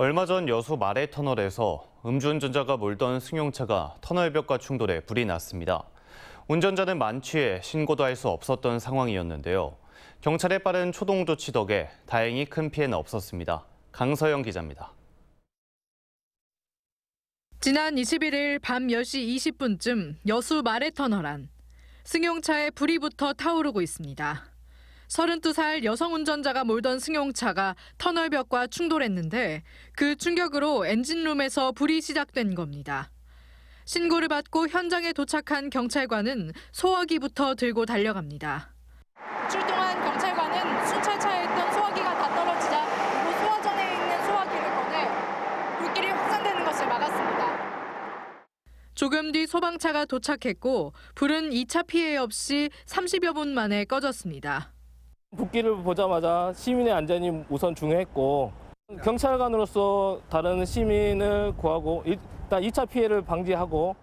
얼마 전 여수 마레 터널에서 음주운전자가 몰던 승용차가 터널벽과 충돌해 불이 났습니다. 운전자는 만취해 신고도 할 수 없었던 상황이었는데요. 경찰의 빠른 초동 조치 덕에 다행히 큰 피해는 없었습니다. 강서영 기자입니다. 지난 21일 밤 10시 20분쯤 여수 마레터널 안. 승용차에 불이 붙어 타오르고 있습니다. 32살 여성 운전자가 몰던 승용차가 터널벽과 충돌했는데 그 충격으로 엔진룸에서 불이 시작된 겁니다. 신고를 받고 현장에 도착한 경찰관은 소화기부터 들고 달려갑니다. 출동한 경찰관은 순찰차에 있던 소화기가 다 떨어지자 로 소화전에 있는 소화기를 꺼내 불길이 확산되는 것을 막았습니다. 조금 뒤 소방차가 도착했고 불은 2차 피해 없이 30여 분 만에 꺼졌습니다. 국기를 보자마자 시민의 안전이 우선 중요했고 경찰관으로서 다른 시민을 구하고 일단 2차 피해를 방지하고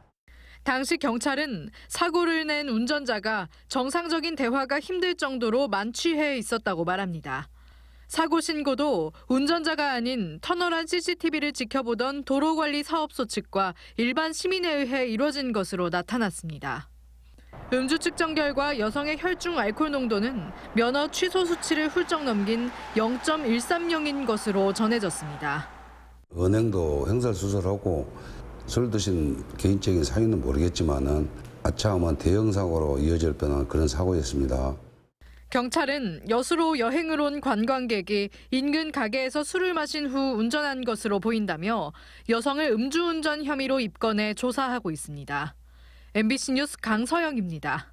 당시 경찰은 사고를 낸 운전자가 정상적인 대화가 힘들 정도로 만취해 있었다고 말합니다. 사고 신고도 운전자가 아닌 터널안 CCTV를 지켜보던 도로관리사업소 측과 일반 시민에 의해 이뤄진 것으로 나타났습니다. 음주 측정 결과 여성의 혈중 알코올 농도는 면허 취소 수치를 훌쩍 넘긴 0.130인 것으로 전해졌습니다. 은행도 행사 수술하고 술 드신 개인적인 사유는 모르겠지만은 아차하면 대형 사고로 이어질 뻔한 그런 사고였습니다. 경찰은 여수로 여행을 온 관광객이 인근 가게에서 술을 마신 후 운전한 것으로 보인다며 여성을 음주운전 혐의로 입건해 조사하고 있습니다. MBC 뉴스 강서영입니다.